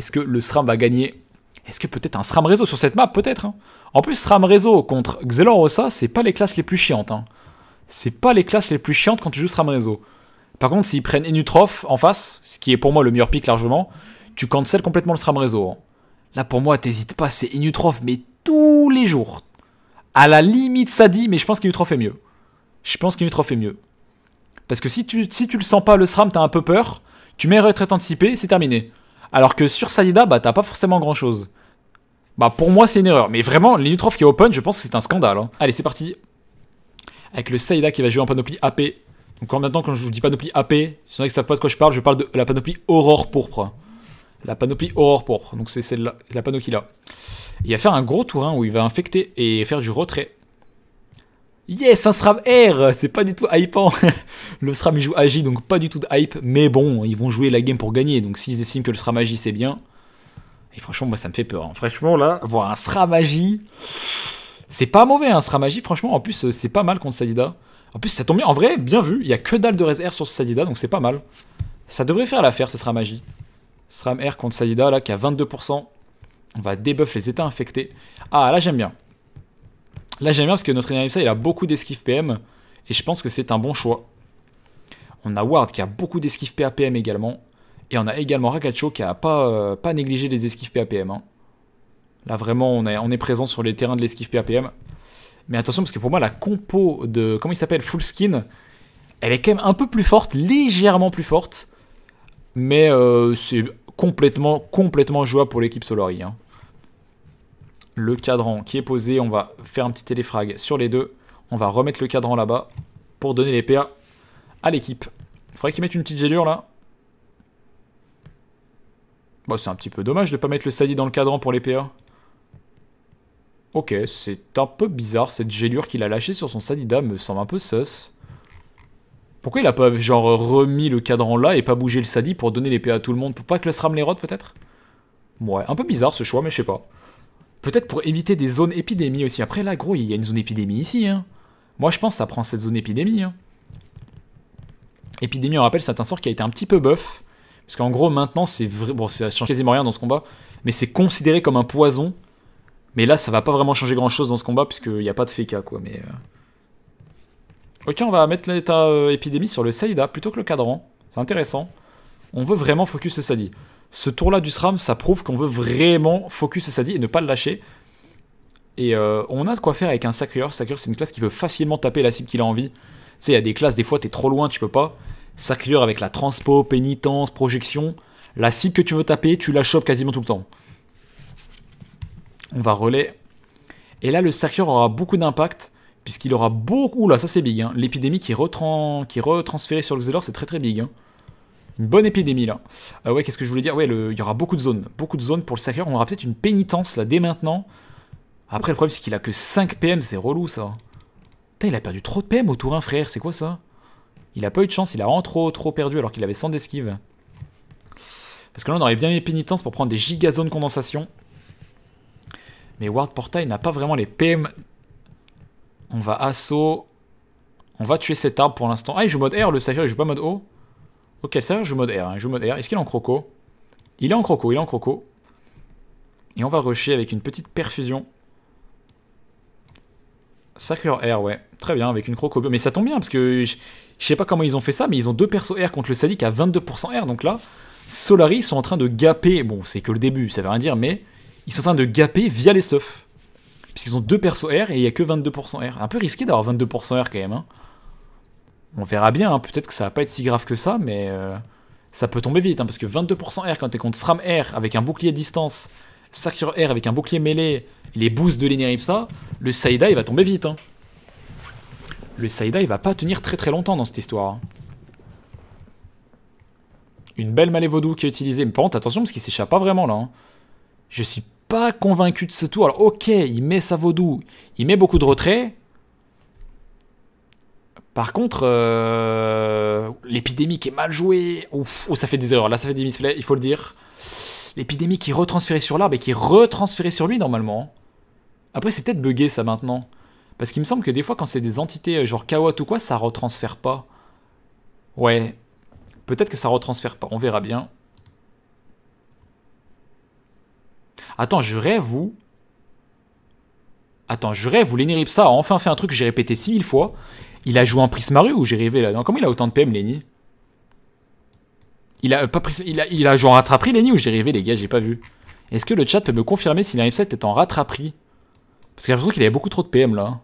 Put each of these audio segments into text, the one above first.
Est-ce que le SRAM va gagner Est-ce que peut-être un SRAM réseau sur cette map Peut-être. Hein? en plus, SRAM réseau contre Xelorosa, c'est pas les classes les plus chiantes. Hein. C'est pas les classes les plus chiantes quand tu joues SRAM réseau. Par contre, s'ils prennent Inutroph en face, ce qui est pour moi le meilleur pick largement, tu cancelles complètement le SRAM réseau. Hein. Là, pour moi, t'hésites pas, c'est Inutroph, mais tous les jours. À la limite, ça dit, mais je pense qu'Enutrof est mieux. Je pense qu'Inutroph est mieux. Parce que si tu, si tu le sens pas, le SRAM, t'as un peu peur, tu mets retrait anticipé, c'est terminé. Alors que sur Saïda, bah, t'as pas forcément grand chose. Bah, pour moi, c'est une erreur. Mais vraiment, Linutrof qui est open, je pense que c'est un scandale. Hein. Allez, c'est parti. Avec le Saïda qui va jouer en panoplie AP. Donc en maintenant, quand je vous dis panoplie AP, c'est vrai que ça savent pas de quoi je parle, je parle de la panoplie Aurore Pourpre. La panoplie Aurore Pourpre. Donc c'est celle-là, la panoplie là. Il va faire un gros tour hein, où il va infecter et faire du retrait. Yes, un SRAM R C'est pas du tout hypant. Hein. le SRAM, il joue Agi, donc pas du tout de hype. Mais bon, ils vont jouer la game pour gagner. Donc s'ils estiment que le SRAM Agi, c'est bien. Et franchement, moi, ça me fait peur. Hein. Franchement, là, voir un SRAM Agi, c'est pas mauvais, un hein, SRAM Agi. Franchement, en plus, c'est pas mal contre Sadida. En plus, ça tombe bien. En vrai, bien vu. Il y a que dalle de res R sur Sadida, donc c'est pas mal. Ça devrait faire l'affaire, ce SRAM magie. SRAM R contre Sadida, là, qui a 22%. On va débuff les états infectés. Ah, là, j'aime bien. Là, j'aime bien parce que notre ça il a beaucoup d'esquives PM. Et je pense que c'est un bon choix. On a Ward qui a beaucoup d'esquives PAPM également. Et on a également Rakacho qui a pas, euh, pas négligé les esquives PAPM. Hein. Là, vraiment, on est, on est présent sur les terrains de l'esquive PAPM. Mais attention, parce que pour moi, la compo de. Comment il s'appelle Full skin. Elle est quand même un peu plus forte, légèrement plus forte. Mais euh, c'est complètement, complètement jouable pour l'équipe Solari. Hein le cadran qui est posé. On va faire un petit téléfrag sur les deux. On va remettre le cadran là-bas pour donner les PA à l'équipe. Il faudrait qu'il mette une petite gélure là. Bon, c'est un petit peu dommage de pas mettre le sadi dans le cadran pour les PA. Ok, c'est un peu bizarre, cette gélure qu'il a lâchée sur son Sadida me semble un peu sus. Pourquoi il a pas, genre, remis le cadran là et pas bougé le Sadi pour donner les PA à tout le monde Pour pas que le SRAM les rote, peut-être Ouais, un peu bizarre ce choix, mais je sais pas. Peut-être pour éviter des zones épidémies aussi. Après, là, gros, il y a une zone épidémie ici. Hein. Moi, je pense que ça prend cette zone épidémie. Hein. Épidémie, on rappelle, c'est un sort qui a été un petit peu buff. Parce qu'en gros, maintenant, c'est vrai. Bon, ça change quasiment rien dans ce combat. Mais c'est considéré comme un poison. Mais là, ça va pas vraiment changer grand chose dans ce combat, puisqu'il n'y a pas de FK, quoi. Mais. Euh. Ok, on va mettre l'état euh, épidémie sur le Saïda plutôt que le cadran. C'est intéressant. On veut vraiment focus ce Sadi ce tour-là du SRAM, ça prouve qu'on veut vraiment focus à Sadi et ne pas le lâcher. Et euh, on a de quoi faire avec un Sacreur. Sacreur, c'est une classe qui peut facilement taper la cible qu'il a envie. Tu sais, il y a des classes, des fois, t'es trop loin, tu peux pas. Sacreur avec la transpo, pénitence, projection. La cible que tu veux taper, tu la chopes quasiment tout le temps. On va relais. Et là, le Sacreur aura beaucoup d'impact, puisqu'il aura beaucoup... Ouh là, ça c'est big. Hein. L'épidémie qui, est retransférée sur le Xelor, c'est très très big. Hein. Une bonne épidémie là. Euh, ouais, qu'est-ce que je voulais dire Ouais, il y aura beaucoup de zones. Beaucoup de zones pour le sacreur On aura peut-être une pénitence là dès maintenant. Après, le problème c'est qu'il a que 5 PM, c'est relou ça. Putain, il a perdu trop de PM au tour frère. C'est quoi ça Il a pas eu de chance, il a vraiment trop, trop perdu alors qu'il avait 100 d'esquive. Parce que là, on aurait bien mis pénitence pour prendre des gigazones de condensation. Mais Ward Portail n'a pas vraiment les PM. On va assaut. On va tuer cet arbre pour l'instant. Ah, il joue mode R, le sacreur il joue pas mode O. Ok, ça, je mode R. Hein, je mode R. Est-ce qu'il est en croco Il est en croco, il est en croco. Et on va rusher avec une petite perfusion. Sacre R, ouais. Très bien, avec une croco. Mais ça tombe bien, parce que je, sais pas comment ils ont fait ça, mais ils ont deux perso R contre le Sadik à 22% R. Donc là, Solari sont en train de gaper. Bon, c'est que le début, ça veut rien dire, mais ils sont en train de gaper via les stuffs. Puisqu'ils ont deux persos R et il n'y a que 22% R. Un peu risqué d'avoir 22% R quand même. Hein on verra bien, hein. peut-être que ça va pas être si grave que ça, mais euh, ça peut tomber vite, hein, parce que 22% R quand t'es contre SRAM R avec un bouclier distance, Sakura R avec un bouclier mêlé, les boosts de ça, le Saïda il va tomber vite. Hein. Le Saïda il va pas tenir très très longtemps dans cette histoire. Une belle vaudou qui est utilisée, mais par contre attention parce qu'il s'échappe pas vraiment là. Je suis pas convaincu de ce tour, alors ok, il met sa vaudou, il met beaucoup de retrait, par contre, euh, l'épidémie qui est mal jouée, ouf, oh, ça fait des erreurs. Là, ça fait des misplays, il faut le dire. L'épidémie qui est retransférée sur l'arbre et qui est retransférée sur lui normalement. Après, c'est peut-être bugué, ça maintenant. Parce qu'il me semble que des fois, quand c'est des entités euh, genre Kawat ou quoi, ça retransfère pas. Ouais. Peut-être que ça retransfère pas, on verra bien. Attends, je rêve, vous. Attends, je rêve, vous, ça a enfin fait un truc que j'ai répété 6000 fois. Il a joué en Prismaru ou j'ai rêvé là non, Comment il a autant de PM, Lenny il a, euh, pas il, a, il a joué en rattraperie, Lenny, ou j'ai rêvé, les gars, j'ai pas vu. Est-ce que le chat peut me confirmer si la 7 est en rattraperie Parce que j'ai l'impression qu'il avait beaucoup trop de PM là.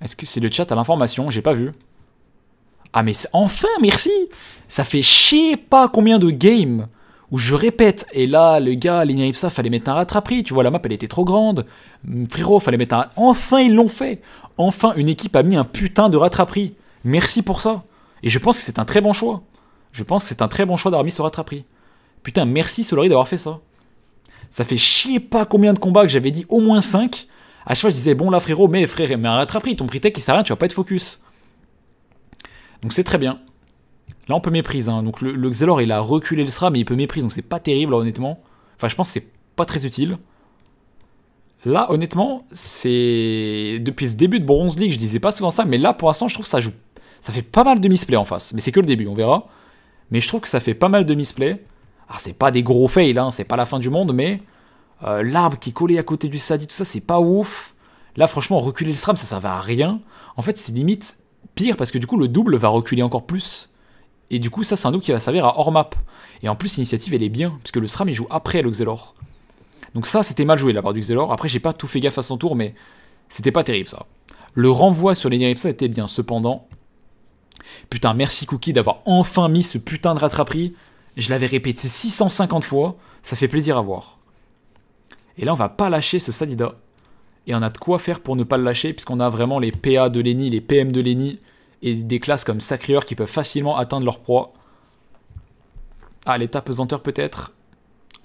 Est-ce que c'est le chat à l'information J'ai pas vu. Ah mais enfin, merci Ça fait je sais pas combien de games où je répète, et là, le gars, Lenny Ipsa, fallait mettre un rattraperie, tu vois, la map, elle était trop grande. Hum, frérot, fallait mettre un... Enfin, ils l'ont fait Enfin, une équipe a mis un putain de rattraperie. Merci pour ça. Et je pense que c'est un très bon choix. Je pense que c'est un très bon choix d'avoir mis ce rattraperie. Putain, merci Solari d'avoir fait ça. Ça fait chier pas combien de combats que j'avais dit au moins 5. À chaque fois, je disais, bon là frérot, mais frère, mais un rattraperie, ton prix tech il sert à rien, tu vas pas être focus. Donc c'est très bien. Là, on peut méprise. Hein. Donc le, Xelor, il a reculé le SRA, mais il peut méprise, donc c'est pas terrible, honnêtement. Enfin, je pense que c'est pas très utile. Là, honnêtement, c'est depuis ce début de Bronze League, je disais pas souvent ça, mais là, pour l'instant, je trouve que ça joue. Ça fait pas mal de misplay en face, mais c'est que le début, on verra. Mais je trouve que ça fait pas mal de misplay. Alors, c'est pas des gros fails, hein, c'est pas la fin du monde, mais euh, l'arbre qui est collé à côté du Sadi, tout ça, c'est pas ouf. Là, franchement, reculer le SRAM, ça, ça va à rien. En fait, c'est limite pire parce que du coup, le double va reculer encore plus. Et du coup, ça, c'est un double qui va servir à hors map. Et en plus, l'initiative, elle est bien, puisque le SRAM, il joue après l'Oxelor. Donc ça, c'était mal joué la part du Xelor. Après, j'ai pas tout fait gaffe à son tour, mais c'était pas terrible ça. Le renvoi sur les ça était bien, cependant. Putain, merci Cookie d'avoir enfin mis ce putain de rattraperie. Je l'avais répété 650 fois, ça fait plaisir à voir. Et là, on va pas lâcher ce Sadida. Et on a de quoi faire pour ne pas le lâcher, puisqu'on a vraiment les PA de Lenny, les PM de Lenny et des classes comme Sacrieur qui peuvent facilement atteindre leur proie. Ah, l'état pesanteur peut-être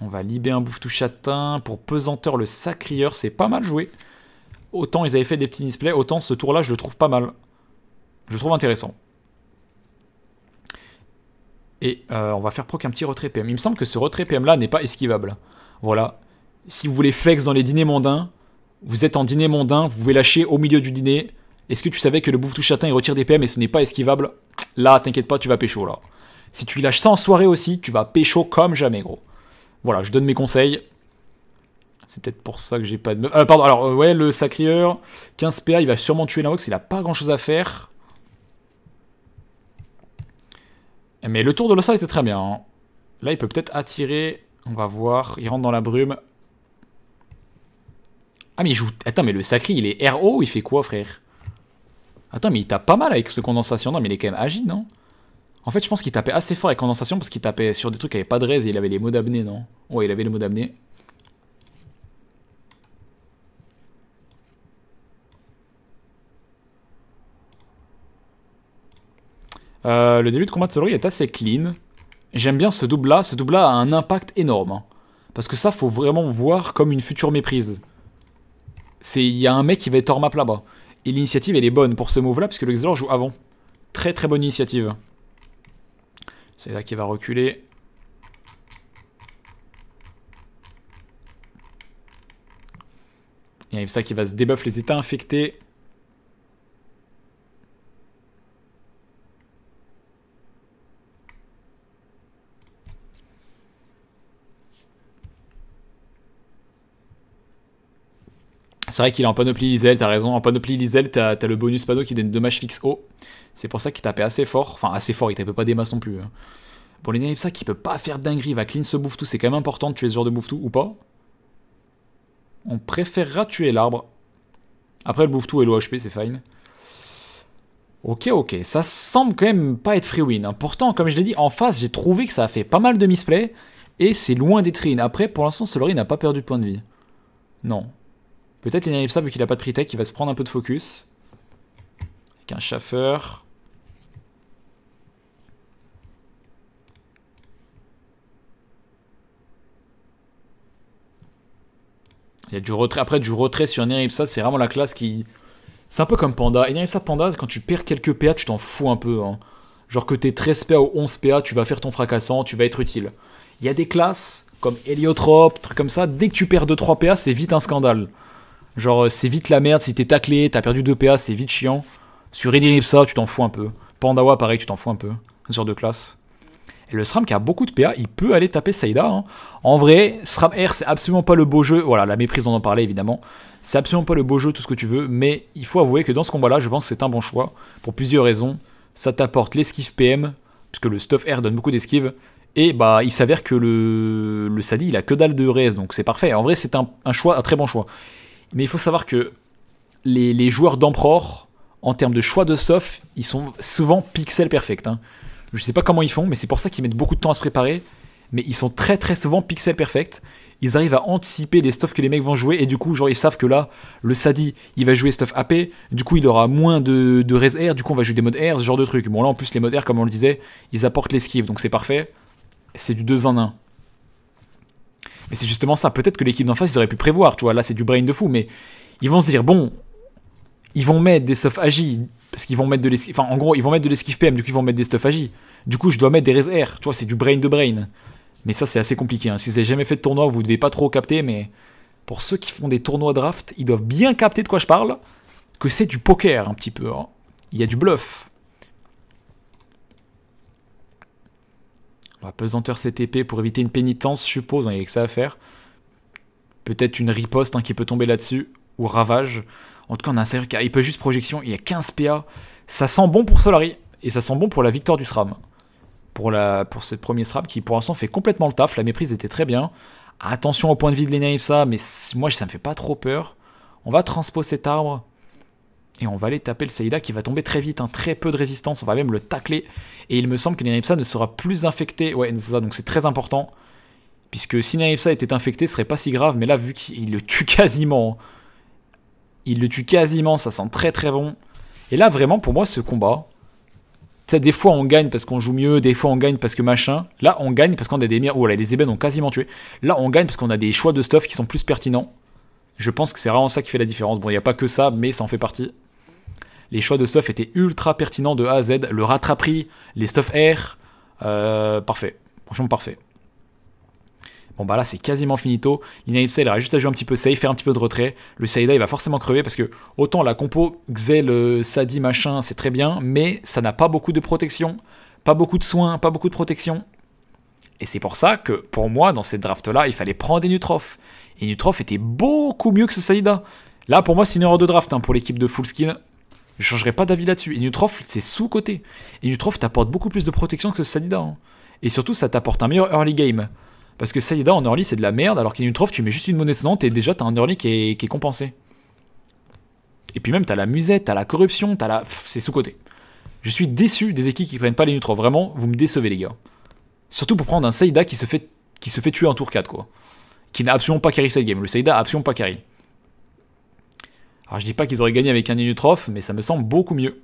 on va libérer un bouffe tout châtain. Pour pesanteur, le sacrieur, c'est pas mal joué. Autant ils avaient fait des petits displays, autant ce tour-là, je le trouve pas mal. Je le trouve intéressant. Et euh, on va faire proc un petit retrait PM. Il me semble que ce retrait PM-là n'est pas esquivable. Voilà. Si vous voulez flex dans les dîners mondains, vous êtes en dîner mondain, vous pouvez lâcher au milieu du dîner. Est-ce que tu savais que le bouffe tout châtain, il retire des PM et ce n'est pas esquivable Là, t'inquiète pas, tu vas pécho, là. Si tu lâches ça en soirée aussi, tu vas pécho comme jamais, gros. Voilà, je donne mes conseils. C'est peut-être pour ça que j'ai pas de... Euh, pardon, alors, euh, ouais, le sacrieur, 15 PA, il va sûrement tuer Naox, il a pas grand-chose à faire. Mais le tour de l'Ossa était très bien. Hein. Là, il peut peut-être attirer... On va voir, il rentre dans la brume. Ah, mais il joue... Attends, mais le Sacri, il est RO il fait quoi, frère Attends, mais il tape pas mal avec ce condensation. Non, mais il est quand même agile, non en fait, je pense qu'il tapait assez fort avec condensation parce qu'il tapait sur des trucs qui n'avaient pas de raise et il avait les mots d'abnés, non Ouais, il avait les mots d'abnés. Euh, le début de combat de Solori est assez clean. J'aime bien ce double-là. Ce double-là a un impact énorme. Hein. Parce que ça, faut vraiment voir comme une future méprise. Il y a un mec qui va être hors map là-bas. Et l'initiative, elle est bonne pour ce move-là, puisque le Xelor joue avant. Très très bonne initiative. C'est là qu'il va reculer. Et y ça qui va se débuffer les états infectés. C'est vrai qu'il est en panoplie Lisel, t'as raison. En panoplie Lisel, t'as le bonus panneau qui donne dommage fixe haut. C'est pour ça qu'il tapait assez fort. Enfin, assez fort, il tapait pas des masses non plus. Hein. Bon, les ça qui peut pas faire dinguerie, il va clean ce bouffe tout. C'est quand même important de tuer ce genre de bouffe tout ou pas. On préférera tuer l'arbre. Après, le bouffe tout et l'OHP, c'est fine. Ok, ok, ça semble quand même pas être free win. Hein. Pourtant, comme je l'ai dit, en face, j'ai trouvé que ça a fait pas mal de misplay. Et c'est loin d'être win. Après, pour l'instant, Solary n'a pas perdu de point de vie. Non, Peut-être Neripsa vu qu'il a pas de pré-tech, il va se prendre un peu de focus. Avec un chaffeur. Il du retrait. Après, du retrait sur Neripsa, c'est vraiment la classe qui. C'est un peu comme Panda. Neripsa, Panda, quand tu perds quelques PA, tu t'en fous un peu. Hein. Genre que t'es 13 PA ou 11 PA, tu vas faire ton fracassant, tu vas être utile. Il y a des classes comme Heliotrope, trucs comme ça. Dès que tu perds 2-3 PA, c'est vite un scandale. Genre, euh, c'est vite la merde, si t'es taclé, t'as perdu 2 PA, c'est vite chiant. Sur Ediripsa tu t'en fous un peu. Pandawa, pareil, tu t'en fous un peu. Ce genre de classe. Et le SRAM qui a beaucoup de PA, il peut aller taper Saïda. Hein. En vrai, SRAM R, c'est absolument pas le beau jeu. Voilà, la méprise, on en parlait évidemment. C'est absolument pas le beau jeu, tout ce que tu veux. Mais il faut avouer que dans ce combat-là, je pense que c'est un bon choix. Pour plusieurs raisons. Ça t'apporte l'esquive PM, puisque le stuff R donne beaucoup d'esquive. Et bah, il s'avère que le, Sadi, il a que dalle de res, donc c'est parfait. En vrai, c'est un, un, choix, un très bon choix. Mais il faut savoir que les, joueurs d'Emperor, en termes de choix de stuff, ils sont souvent pixel perfect. Je hein. Je sais pas comment ils font, mais c'est pour ça qu'ils mettent beaucoup de temps à se préparer. Mais ils sont très très souvent pixel perfect. Ils arrivent à anticiper les stuff que les mecs vont jouer et du coup, genre, ils savent que là, le Sadi, il va jouer stuff AP, du coup, il aura moins de, de res air, du coup, on va jouer des modes air, ce genre de trucs. Bon, là, en plus, les modes air, comme on le disait, ils apportent l'esquive, donc c'est parfait. C'est du 2 en 1. Mais c'est justement ça. Peut-être que l'équipe d'en face, ils auraient pu prévoir. Tu vois, là, c'est du brain de fou. Mais ils vont se dire, bon, ils vont mettre des stuff agi parce qu'ils vont mettre de l'esquive. Enfin, en gros, ils vont mettre de l'esquive PM, du coup, ils vont mettre des stuff agi. Du coup, je dois mettre des res R. Tu vois, c'est du brain de brain. Mais ça, c'est assez compliqué. Hein. Si vous n'avez jamais fait de tournoi, vous ne devez pas trop capter. Mais pour ceux qui font des tournois draft, ils doivent bien capter de quoi je parle. Que c'est du poker, un petit peu. Hein. Il y a du bluff. On pesanteur CTP pour éviter une pénitence, je suppose, hein, il n'y a que ça à faire. Peut-être une riposte hein, qui peut tomber là-dessus, ou ravage. En tout cas, on a un sérieux Il peut juste projection, il y a 15 PA. Ça sent bon pour Solari, et ça sent bon pour la victoire du SRAM. Pour, la, pour cette première SRAM qui, pour l'instant, fait complètement le taf. La méprise était très bien. Attention au point de vue de ça, mais moi, ça me fait pas trop peur. On va transposer cet arbre et on va aller taper le Saïda qui va tomber très vite, hein. très peu de résistance, on va même le tacler, et il me semble que ça ne sera plus infecté, ouais ça, donc c'est très important, puisque si ça était infecté ce serait pas si grave, mais là vu qu'il le tue quasiment, hein. il le tue quasiment, ça sent très très bon, et là vraiment pour moi ce combat, tu sais des fois on gagne parce qu'on joue mieux, des fois on gagne parce que machin, là on gagne parce qu'on a des miens. oh là les ébènes ont quasiment tué, là on gagne parce qu'on a des choix de stuff qui sont plus pertinents, je pense que c'est vraiment ça qui fait la différence. Bon, il n'y a pas que ça, mais ça en fait partie les choix de stuff étaient ultra pertinents de A à Z. Le rattraperie, les stuff air, euh, parfait. Franchement, parfait. Bon, bah là, c'est quasiment finito. L'Inaipsa, il juste à jouer un petit peu safe, faire un petit peu de retrait. Le Saïda, il va forcément crever parce que autant la compo Xel, Sadi, machin, c'est très bien, mais ça n'a pas beaucoup de protection, pas beaucoup de soins, pas beaucoup de protection. Et c'est pour ça que, pour moi, dans cette draft-là, il fallait prendre des Nutrof. Et Nutrof était beaucoup mieux que ce Saïda. Là, pour moi, c'est une erreur de draft hein, pour l'équipe de Full Skin. Je changerai pas d'avis là-dessus. Et Nutrof, c'est sous-côté. Et Nutrof t'apporte beaucoup plus de protection que Salida. Hein. Et surtout, ça t'apporte un meilleur early game. Parce que Salida en early, c'est de la merde, alors qu'Inutrof, tu mets juste une monnaie sonante et déjà, t'as un early qui est, compensé. Et puis même, t'as la musette, t'as la corruption, t'as la. C'est sous-côté. Je suis déçu des équipes qui prennent pas les Nutrof. Vraiment, vous me décevez, les gars. Surtout pour prendre un Saïda qui se fait, qui se fait tuer en tour 4, quoi. Qui n'a absolument pas carry cette game. Le Saïda a absolument pas carry. Alors je dis pas qu'ils auraient gagné avec un Inutroph, mais ça me semble beaucoup mieux.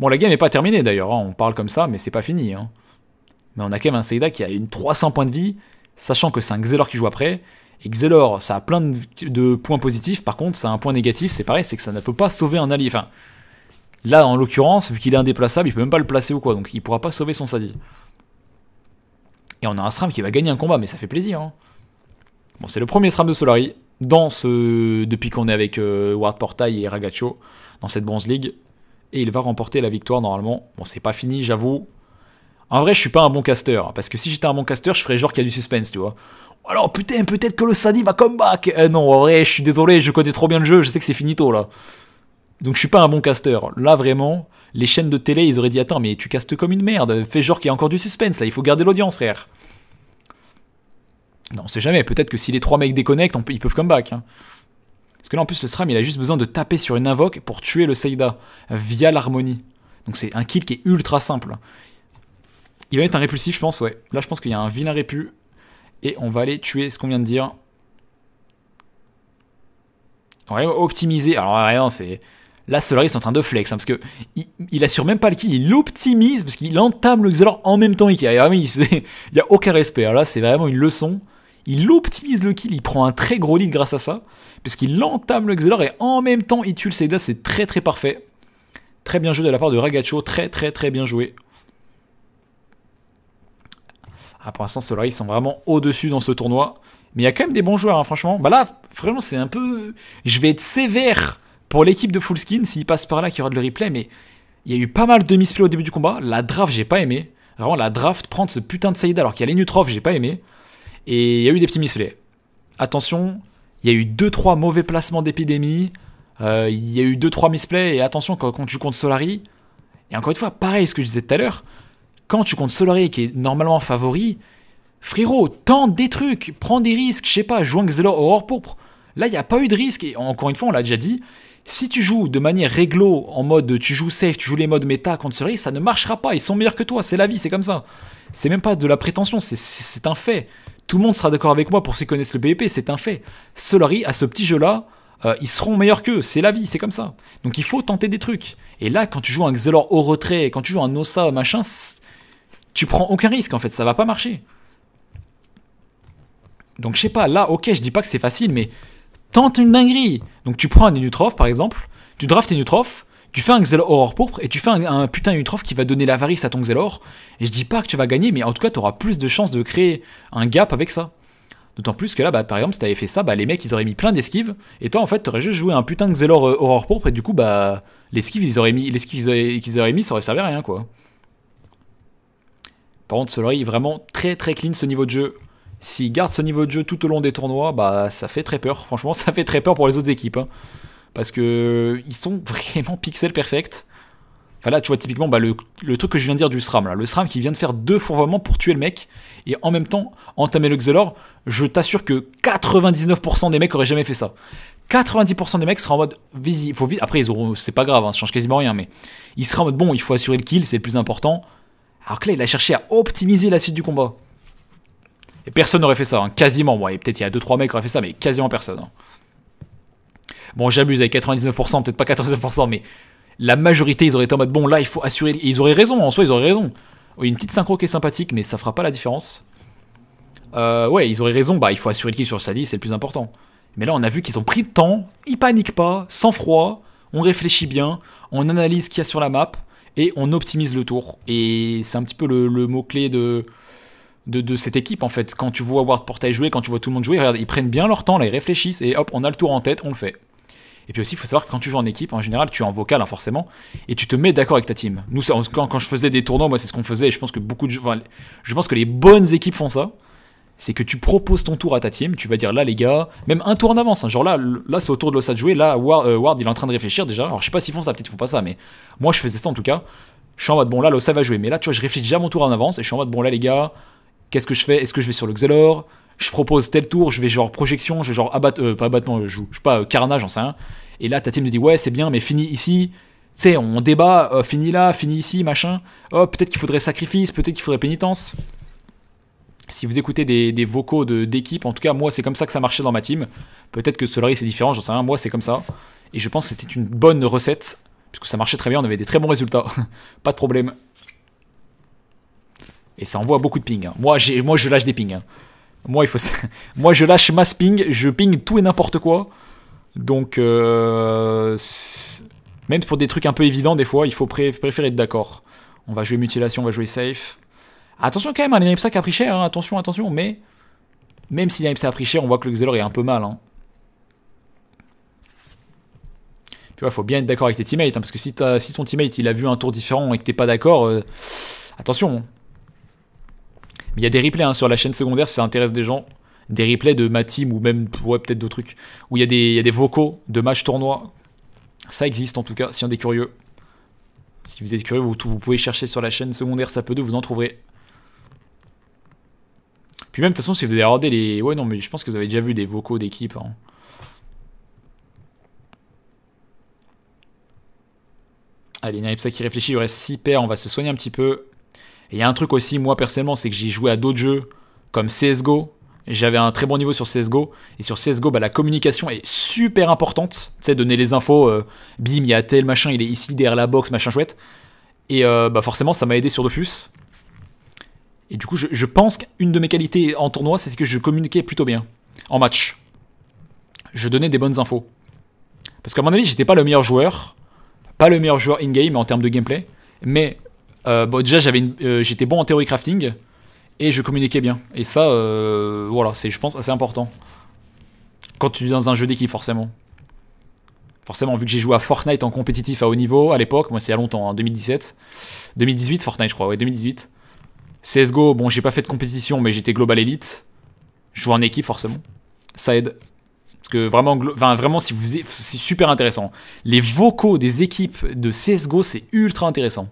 Bon, la game n'est pas terminée d'ailleurs, hein. on parle comme ça, mais c'est pas fini. Hein. Mais on a quand même un Seida qui a une 300 points de vie, sachant que c'est un Xelor qui joue après. Et Xelor, ça a plein de, points positifs, par contre, ça a un point négatif, c'est pareil, c'est que ça ne peut pas sauver un allié. Enfin, là, en l'occurrence, vu qu'il est indéplaçable, il peut même pas le placer ou quoi, donc il pourra pas sauver son Sadi. Et on a un SRAM qui va gagner un combat, mais ça fait plaisir. Hein. Bon, c'est le premier SRAM de Solari, dans ce, depuis qu'on est avec euh, Ward Portail et Ragacho dans cette Bronze League. Et il va remporter la victoire normalement. Bon, c'est pas fini, j'avoue. En vrai, je suis pas un bon caster. Parce que si j'étais un bon caster, je ferais genre qu'il y a du suspense, tu vois. Oh, alors putain, peut-être que le Sadi va comeback. back euh, non, en vrai, je suis désolé, je connais trop bien le jeu, je sais que c'est fini finito là. Donc je suis pas un bon caster. Là vraiment, les chaînes de télé, ils auraient dit attends, mais tu castes comme une merde. Fais genre qu'il y a encore du suspense là, il faut garder l'audience, frère. Non, on sait jamais. Peut-être que si les trois mecs déconnectent, ils peuvent comeback. Hein. Parce que là, en plus, le SRAM, il a juste besoin de taper sur une invoque pour tuer le Seida via l'harmonie. Donc c'est un kill qui est ultra simple. Il va être un répulsif, je pense, ouais. Là, je pense qu'il y a un vilain répu. Et on va aller tuer ce qu'on vient de dire. On va optimiser. Alors, rien, c'est. Là, Solaris est en train de flex, hein, parce que il, assure même pas le kill, il l'optimise, parce qu'il entame le Xelor en même temps. Il, n'y a aucun respect. Hein. là, c'est vraiment une leçon. Il optimise le kill, il prend un très gros lead grâce à ça, parce qu'il entame le Xelor et en même temps il tue le Seida, c'est très très parfait. Très bien joué de la part de Ragacho, très très très bien joué. Ah, pour l'instant, ceux-là ils sont vraiment au-dessus dans ce tournoi. Mais il y a quand même des bons joueurs, hein, franchement. Bah là, vraiment, c'est un peu. Je vais être sévère pour l'équipe de Full Skin s'il passe par là, y aura de le replay. Mais il y a eu pas mal de misplays au début du combat. La draft, j'ai pas aimé. Vraiment, la draft, prendre ce putain de Saïd alors qu'il y a les Nutrof, j'ai pas aimé. Et il y a eu des petits misplays Attention, il y a eu 2-3 mauvais placements d'épidémie. Euh, il y a eu 2-3 misplays. Et attention, quand, tu comptes Solari, et encore une fois, pareil ce que je disais tout à l'heure, quand tu comptes Solari qui est normalement favori, frérot, tente des trucs, prends des risques. Je sais pas, joue un Xelor au hors pourpre. Là, il n'y a pas eu de risque. Et encore une fois, on l'a déjà dit. Si tu joues de manière réglo, en mode tu joues safe, tu joues les modes méta contre Solari, ça ne marchera pas. Ils sont meilleurs que toi. C'est la vie, c'est comme ça. C'est même pas de la prétention, c'est un fait. Tout le monde sera d'accord avec moi pour ceux qui connaissent le BP, c'est un fait. Solari, à ce petit jeu-là, euh, ils seront meilleurs qu'eux, c'est la vie, c'est comme ça. Donc il faut tenter des trucs. Et là, quand tu joues un Xelor au retrait, quand tu joues un Osa, machin, tu prends aucun risque en fait, ça va pas marcher. Donc je sais pas, là, ok, je dis pas que c'est facile, mais tente une dinguerie. Donc tu prends un Inutroph par exemple, tu drafts Inutroph, tu fais un Xelor Aurore Pourpre et tu fais un, un putain Utrof qui va donner l'avarice à ton Xelor. Et je dis pas que tu vas gagner, mais en tout cas, tu auras plus de chances de créer un gap avec ça. D'autant plus que là, bah, par exemple, si t'avais fait ça, bah, les mecs, ils auraient mis plein d'esquives. Et toi, en fait, t'aurais juste joué un putain Xelor euh, Pourpre. Et du coup, bah, l'esquive qu'ils auraient mis, les auraient, mis, ça aurait servi à rien, quoi. Par contre, Solary est vraiment très très clean ce niveau de jeu. S'il garde ce niveau de jeu tout au long des tournois, bah ça fait très peur. Franchement, ça fait très peur pour les autres équipes. Hein parce que ils sont vraiment pixel perfect. Enfin là, tu vois typiquement bah, le, truc que je viens de dire du SRAM, là, le SRAM qui vient de faire deux fourvoiements pour tuer le mec et en même temps entamer le Xelor, je t'assure que 99% des mecs auraient jamais fait ça. 90% des mecs seraient en mode il faut vite. Après, ils auront, c'est pas grave, hein, ça change quasiment rien, mais ils seraient en mode bon, il faut assurer le kill, c'est le plus important. Alors que là, il a cherché à optimiser la suite du combat. Et personne n'aurait fait ça, hein, quasiment. Moi, et peut-être il y a 2-3 mecs qui auraient fait ça, mais quasiment personne. Hein. Bon, j'abuse avec 99%, peut-être pas 99%, mais la majorité, ils auraient été en mode bon, là, il faut assurer. ils auraient raison, en soi, ils auraient raison. Oui, une petite synchro qui est sympathique, mais ça fera pas la différence. Euh, ouais, ils auraient raison, bah, il faut assurer le kill sur liste, c'est le plus important. Mais là, on a vu qu'ils ont pris le temps, ils paniquent pas, sans froid, on réfléchit bien, on analyse ce qu'il y a sur la map, et on optimise le tour. Et c'est un petit peu le, mot-clé de, de, de, cette équipe, en fait. Quand tu vois Ward Portail jouer, quand tu vois tout le monde jouer, regarde, ils prennent bien leur temps, là, ils réfléchissent, et hop, on a le tour en tête, on le fait. Et puis aussi, il faut savoir que quand tu joues en équipe, en général, tu es en vocal, hein, forcément, et tu te mets d'accord avec ta team. Nous, quand, je faisais des tournois, moi, c'est ce qu'on faisait, et je pense que beaucoup de je pense que les bonnes équipes font ça. C'est que tu proposes ton tour à ta team, tu vas dire là, les gars, même un tour en avance. Hein, genre là, là c'est au tour de Losa de jouer, là, Ward, euh, Ward, il est en train de réfléchir déjà. Alors, je sais pas s'ils font ça, peut-être ils font pas ça, mais moi, je faisais ça en tout cas. Je suis en mode, bon, là, Losa va jouer, mais là, tu vois, je réfléchis déjà mon tour en avance, et je suis en mode, bon, là, les gars, qu'est-ce que je fais Est-ce que je vais sur le Xelor je propose tel tour, je vais genre projection, je vais genre abattre, euh, pas abattement, euh, je joue, je sais pas, carnage, euh, j'en sais rien. Et là, ta team me dit, ouais, c'est bien, mais finis ici. Tu sais, on débat, fini finis là, finis ici, machin. Oh, peut-être qu'il faudrait sacrifice, peut-être qu'il faudrait pénitence. Si vous écoutez des, des vocaux d'équipe, en tout cas, moi, c'est comme ça que ça marchait dans ma team. Peut-être que Solary, c'est différent, j'en sais rien, moi, c'est comme ça. Et je pense que c'était une bonne recette, puisque ça marchait très bien, on avait des très bons résultats. pas de problème. Et ça envoie beaucoup de ping. Hein. moi Moi, moi, je lâche des pings. Hein. Moi, il faut... Moi, je lâche ma ping, je ping tout et n'importe quoi. Donc, euh, même pour des trucs un peu évidents, des fois, il faut préférer être d'accord. On va jouer mutilation, on va jouer safe. Attention quand même, un IMSA qui a pris cher, hein, attention, attention, mais même si y a pris cher, on voit que le Xelor est un peu mal. Hein. Puis faut bien être d'accord avec tes teammates, hein, parce que si, si, ton teammate il a vu un tour différent et que t'es pas d'accord, euh, attention. Hein il y a des replays hein, sur la chaîne secondaire si ça intéresse des gens. Des replays de ma team ou même peut-être d'autres trucs. Où il y, a des, des vocaux de matchs tournois. Ça existe en tout cas, si on est curieux. Si vous êtes curieux, vous, vous pouvez chercher sur la chaîne secondaire, ça peut de vous en trouverez. Puis même, de toute façon, si vous avez regardé les... Ouais, non, mais je pense que vous avez déjà vu des vocaux d'équipe. Hein. Allez, Naipsa qui réfléchit, il reste 6 paires, on va se soigner un petit peu. Et il y a un truc aussi, moi personnellement, c'est que j'ai joué à d'autres jeux comme CSGO. J'avais un très bon niveau sur CSGO. Et sur CSGO, bah, la communication est super importante. Tu sais, donner les infos, euh, bim, il y a tel machin, il est ici derrière la box, machin chouette. Et euh, bah, forcément, ça m'a aidé sur Dofus. Et du coup, je, je pense qu'une de mes qualités en tournoi, c'est que je communiquais plutôt bien. En match. Je donnais des bonnes infos. Parce qu'à mon avis, j'étais pas le meilleur joueur. Pas le meilleur joueur in-game en termes de gameplay. Mais euh, bah, déjà euh, j'étais bon en théorie crafting et je communiquais bien. Et ça, euh, voilà, c'est je pense assez important. Quand tu es dans un jeu d'équipe, forcément. Forcément, vu que j'ai joué à Fortnite en compétitif à haut niveau à l'époque, moi c'est il y a longtemps, en 2017. 2018, Fortnite je crois, ouais, 2018. CSGO, bon, j'ai pas fait de compétition, mais j'étais Global Elite. Je joue en équipe, forcément. Ça aide. Parce que vraiment, vraiment si vous c'est super intéressant. Les vocaux des équipes de CSGO, c'est ultra intéressant.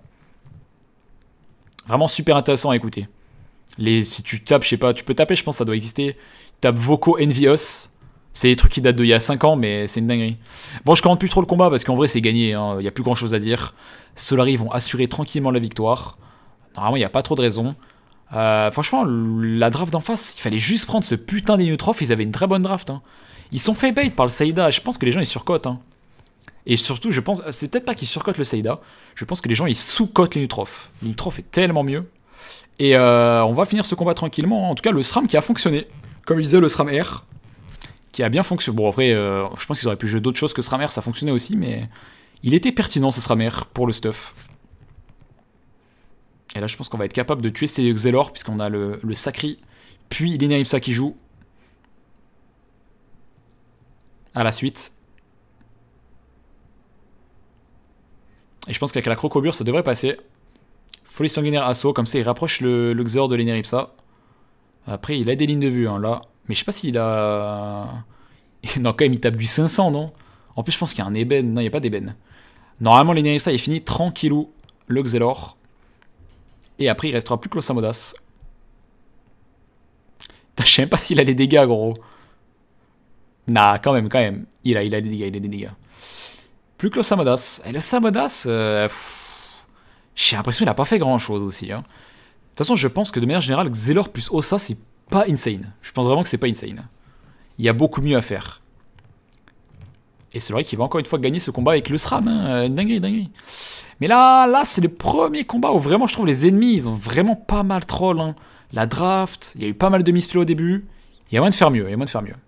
Vraiment super intéressant à écouter. Les, si tu tapes, je sais pas, tu peux taper, je pense que ça doit exister. Tape Voco Envious. C'est des trucs qui datent d'il y a 5 ans, mais c'est une dinguerie. Bon, je commente plus trop le combat parce qu'en vrai, c'est gagné. Hein. Il n'y a plus grand chose à dire. Solari vont assurer tranquillement la victoire. Normalement, il n'y a pas trop de raison. Euh, franchement, la draft d'en face, il fallait juste prendre ce putain des Ils avaient une très bonne draft. Hein. Ils sont fait bait par le Saïda. Je pense que les gens, ils surcotent. Hein. Et surtout, je pense, c'est peut-être pas qu'ils surcotent le Seida, je pense que les gens ils sous-cotent les nutrophes est tellement mieux. Et euh, on va finir ce combat tranquillement. En tout cas, le SRAM qui a fonctionné. Comme je disais, le SRAM R qui a bien fonctionné. Bon, après, euh, je pense qu'ils auraient pu jouer d'autres choses que SRAM R, ça fonctionnait aussi, mais il était pertinent ce SRAM R pour le stuff. Et là, je pense qu'on va être capable de tuer ces Xelor, puisqu'on a le, le Sacri, puis ça qui joue. À la suite. Et je pense qu'avec la crocobure, ça devrait passer. Folie sanguinaire assaut, comme ça il rapproche le, Luxor de l'Eneripsa. Après, il a des lignes de vue, hein, là. Mais je sais pas s'il a... non, quand même, il tape du 500, non En plus, je pense qu'il y a un ébène. Non, il n'y a pas d'ébène. Normalement, l'Eneripsa est fini tranquillou, le Xelor. Et après, il restera plus que l'Osamodas. Je sais même pas s'il a les dégâts, gros. Nah, quand même, quand même. Il a, il a des dégâts, il a des dégâts. Plus que le Samodas. Et le Samodas, euh, j'ai l'impression qu'il n'a pas fait grand-chose aussi. Hein. De toute façon, je pense que de manière générale, Xelor plus Ossa, c'est pas insane. Je pense vraiment que c'est pas insane. Il y a beaucoup mieux à faire. Et c'est vrai qu'il va encore une fois gagner ce combat avec le SRAM. Hein. Euh, dinguerie, Mais là, là c'est le premier combat où vraiment, je trouve, les ennemis, ils ont vraiment pas mal troll. Hein. La draft, il y a eu pas mal de misplay au début. Il y a moyen de faire mieux, il y a moyen de faire mieux.